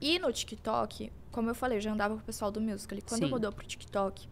E no TikTok, como eu falei, eu já andava com o pessoal do Musical.ly. Quando Sim. mudou pro TikTok,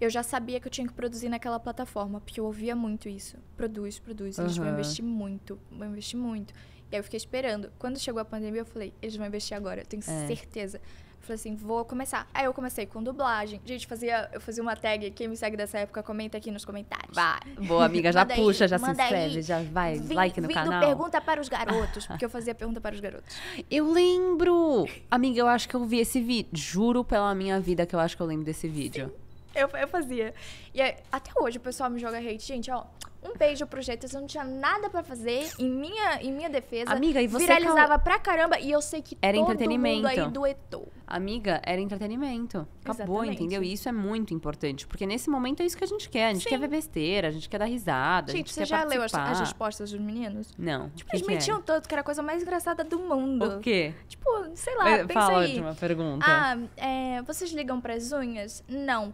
eu já sabia que eu tinha que produzir naquela plataforma, porque eu ouvia muito isso. Produz, produz. Eles vão investir muito, vão investir muito. E aí eu fiquei esperando. Quando chegou a pandemia, eu falei, eles vão investir agora, eu tenho é. certeza. Falei assim, vou começar. Aí eu comecei com dublagem. Gente, fazia, eu fazia uma tag. Quem me segue dessa época, comenta aqui nos comentários. Vai. Boa, amiga. Já puxa, aí, já se inscreve, aí. já vai. Vim, like no canal. pergunta para os garotos. Porque eu fazia pergunta para os garotos. Eu lembro. Amiga, eu acho que eu vi esse vídeo. Juro pela minha vida que eu acho que eu lembro desse vídeo. Sim. Eu, eu fazia. E aí, até hoje o pessoal me joga hate. Gente, ó, um beijo pro Jetas, eu não tinha nada para fazer, em minha, em minha defesa. Amiga, e você viralizava cal... pra caramba e eu sei que era todo entretenimento. mundo aí duetou. Amiga, era entretenimento. Acabou, Exatamente. entendeu? E isso é muito importante, porque nesse momento é isso que a gente quer. A gente Sim. quer ver besteira, a gente quer dar risada, gente, a gente você quer já participar. leu as, as, respostas dos meninos? Não. Tipo, eles que é? mentiam é? que era a coisa mais engraçada do mundo. O quê? Tipo, sei lá, pensa Fala aí. uma pergunta. Ah, é, vocês ligam pras unhas? Não.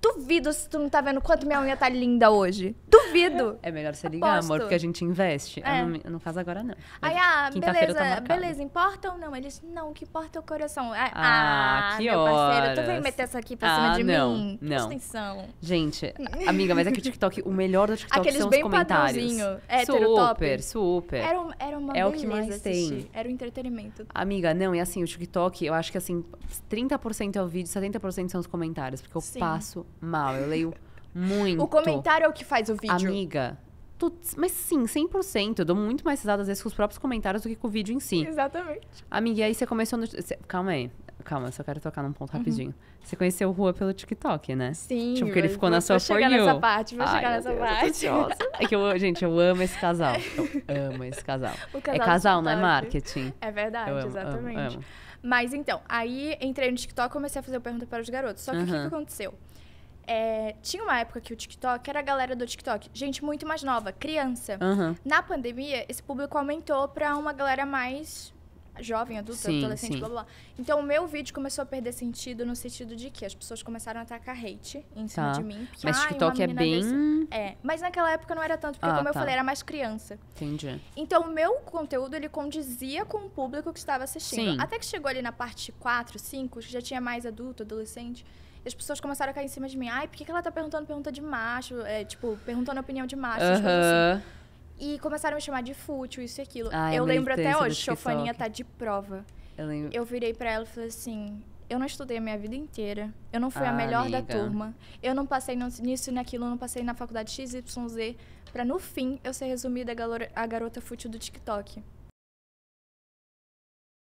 Duvido se tu não tá vendo quanto minha unha tá linda hoje. Duvido duvido. É melhor você ligar, Aposto. amor, porque a gente investe. É. Eu, não, eu não faço agora, não. Aí, ah, beleza, beleza, importa ou não? Eles, não, o que importa é o coração. É, ah, ah que meu horas. parceiro, tu vem meter essa aqui pra ah, cima de não, mim? Não, Extensão. Gente, amiga, mas é que o TikTok, o melhor do TikTok Aqueles são bem os comentários. Hétero, super, top. super. Era, um, era uma é beleza o que mais assistir. tem. Era o um entretenimento. Amiga, não, e assim, o TikTok, eu acho que assim, 30% é o vídeo, 70% são os comentários, porque eu Sim. passo mal. Eu leio muito. O comentário é o que faz o vídeo. Amiga. Tu, mas sim, 100%. Eu dou muito mais risada às vezes com os próprios comentários do que com o vídeo em si. Exatamente. Amiga, e aí você começou no. calma aí. Calma, só quero tocar num ponto uhum. rapidinho. Você conheceu o Rua pelo TikTok, né? Sim. Tipo, que ele ficou na sua For You. Vou chegar nessa parte, vou Ai, chegar nessa parte. é que eu, gente, eu amo esse casal. Eu amo esse casal. casal é casal, não é né, marketing. É verdade, amo, exatamente. Amo, amo. Mas então, aí entrei no TikTok e comecei a fazer pergunta para os garotos. Só que o que, que aconteceu? É, tinha uma época que o TikTok era a galera do TikTok, gente muito mais nova, criança. Uhum. Na pandemia, esse público aumentou para uma galera mais jovem, adulto sim, adolescente, sim. blá blá. Então o meu vídeo começou a perder sentido no sentido de que as pessoas começaram a atacar hate em cima tá. de mim. Porque, mas ah, TikTok é bem. Desse... É. Mas naquela época não era tanto, porque, ah, como tá. eu falei, era mais criança. Entendi. Então o meu conteúdo ele condizia com o público que estava assistindo. Sim. Até que chegou ali na parte 4, 5, que já tinha mais adulto, adolescente as pessoas começaram a cair em cima de mim. Ai, por que, que ela tá perguntando pergunta de macho? É, tipo, perguntando a opinião de macho. Uh -huh. assim. E começaram a me chamar de fútil, isso e aquilo. Ah, eu lembro até hoje, Chofaninha tá de prova. Eu, lembro. eu virei para ela e falei assim: eu não estudei a minha vida inteira. Eu não fui ah, a melhor amiga. da turma. Eu não passei nisso e naquilo, eu não passei na faculdade XYZ. Pra no fim eu ser resumida a garota fútil do TikTok.